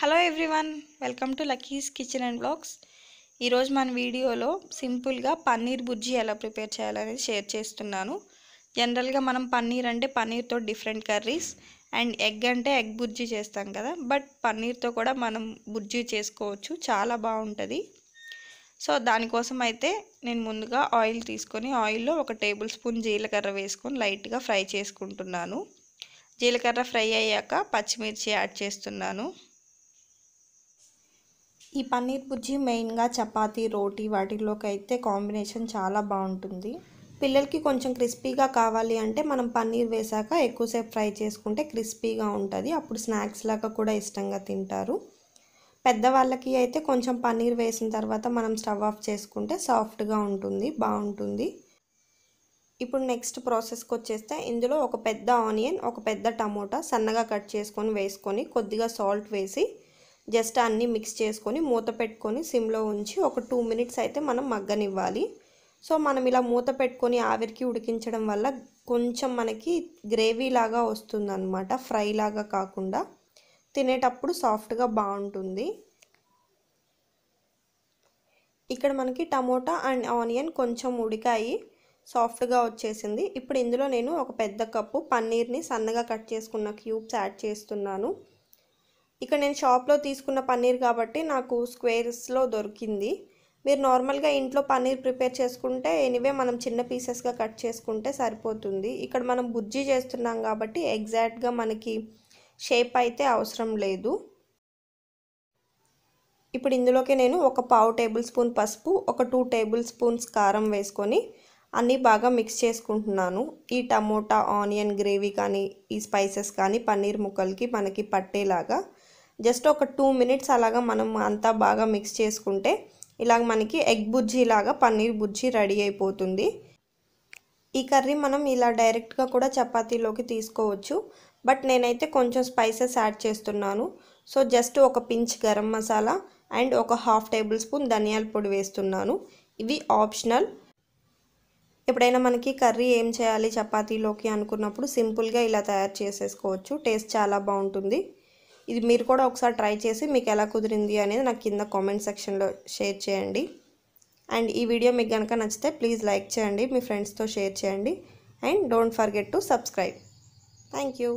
hello everyone welcome to Lucky's kitchen and blogs ఈరోజు మన వీడియోలో సింపుల్గా పన్నీర్ బుర్జీ ఎలా ప్రిపేర్ చేయాలనేది షేర్ చేస్తున్నాను జనరల్గా మనం పన్నీర్ అంటే పన్నీర్తో డిఫరెంట్ కర్రీస్ అండ్ ఎగ్ అంటే ఎగ్ బుర్జీ చేస్తాం కదా బట్ పన్నీర్తో కూడా మనం బుర్జీ చేసుకోవచ్చు చాలా బాగుంటుంది సో దానికోసం అయితే నేను ముందుగా ఆయిల్ తీసుకొని ఆయిల్లో ఒక టేబుల్ స్పూన్ జీలకర్ర వేసుకొని లైట్గా ఫ్రై చేసుకుంటున్నాను జీలకర్ర ఫ్రై అయ్యాక పచ్చిమిర్చి యాడ్ చేస్తున్నాను ఈ పన్నీర్ బుజ్జి మెయిన్గా చపాతి రోటీ వాటిల్లోకి అయితే కాంబినేషన్ చాలా బాగుంటుంది పిల్లలకి కొంచెం క్రిస్పీగా కావాలి అంటే మనం పన్నీర్ వేసాక ఎక్కువసేపు ఫ్రై చేసుకుంటే క్రిస్పీగా ఉంటుంది అప్పుడు స్నాక్స్ లాగా కూడా ఇష్టంగా తింటారు పెద్దవాళ్ళకి అయితే కొంచెం పన్నీర్ వేసిన తర్వాత మనం స్టవ్ ఆఫ్ చేసుకుంటే సాఫ్ట్గా ఉంటుంది బాగుంటుంది ఇప్పుడు నెక్స్ట్ ప్రాసెస్కి వచ్చేస్తే ఇందులో ఒక పెద్ద ఆనియన్ ఒక పెద్ద టమోటా సన్నగా కట్ చేసుకొని వేసుకొని కొద్దిగా సాల్ట్ వేసి జస్ట్ అన్నీ మిక్స్ చేసుకొని మూత పెట్టుకొని సిమ్లో ఉంచి ఒక టూ మినిట్స్ అయితే మనం మగ్గనివ్వాలి సో మనం ఇలా మూత పెట్టుకొని ఆవిరికి ఉడికించడం వల్ల కొంచెం మనకి గ్రేవీ లాగా వస్తుందన్నమాట ఫ్రై లాగా కాకుండా తినేటప్పుడు సాఫ్ట్గా బాగుంటుంది ఇక్కడ మనకి టమోటా అండ్ ఆనియన్ కొంచెం ఉడికాయి సాఫ్ట్గా వచ్చేసింది ఇప్పుడు ఇందులో నేను ఒక పెద్ద కప్పు పన్నీర్ని సన్నగా కట్ చేసుకున్న క్యూబ్స్ యాడ్ చేస్తున్నాను ఇక్కడ నేను షాప్లో తీసుకున్న పన్నీర్ కాబట్టి నాకు స్క్వేర్స్లో దొరికింది మీరు నార్మల్గా ఇంట్లో పన్నీర్ ప్రిపేర్ చేసుకుంటే ఎనీవే మనం చిన్న పీసెస్గా కట్ చేసుకుంటే సరిపోతుంది ఇక్కడ మనం బుజ్జి చేస్తున్నాం కాబట్టి ఎగ్జాక్ట్గా మనకి షేప్ అయితే అవసరం లేదు ఇప్పుడు ఇందులోకి నేను ఒక పావు టేబుల్ స్పూన్ పసుపు ఒక టూ టేబుల్ స్పూన్స్ కారం వేసుకొని అన్నీ బాగా మిక్స్ చేసుకుంటున్నాను ఈ టమోటా ఆనియన్ గ్రేవీ కానీ ఈ స్పైసెస్ కానీ పన్నీర్ ముక్కలకి మనకి పట్టేలాగా జస్ట్ ఒక టూ మినిట్స్ అలాగా మనం అంతా బాగా మిక్స్ చేసుకుంటే ఇలాగ మనకి ఎగ్ బుజ్జీ లాగా పన్నీర్ బుజ్జి రెడీ అయిపోతుంది ఈ కర్రీ మనం ఇలా డైరెక్ట్గా కూడా చపాతీలోకి తీసుకోవచ్చు బట్ నేనైతే కొంచెం స్పైసెస్ యాడ్ చేస్తున్నాను సో జస్ట్ ఒక పించ్ గరం మసాలా అండ్ ఒక హాఫ్ టేబుల్ స్పూన్ ధనియాల పొడి వేస్తున్నాను ఇవి ఆప్షనల్ ఎప్పుడైనా మనకి కర్రీ ఏం చేయాలి చపాతీలోకి అనుకున్నప్పుడు సింపుల్గా ఇలా తయారు చేసేసుకోవచ్చు టేస్ట్ చాలా బాగుంటుంది ఇది మీరు కూడా ఒకసారి ట్రై చేసి మీకు ఎలా కుదిరింది అనేది నాకు కింద కామెంట్ సెక్షన్లో షేర్ చేయండి అండ్ ఈ వీడియో మీకు కనుక నచ్చితే ప్లీజ్ లైక్ చేయండి మీ ఫ్రెండ్స్తో షేర్ చేయండి and don't forget to subscribe thank you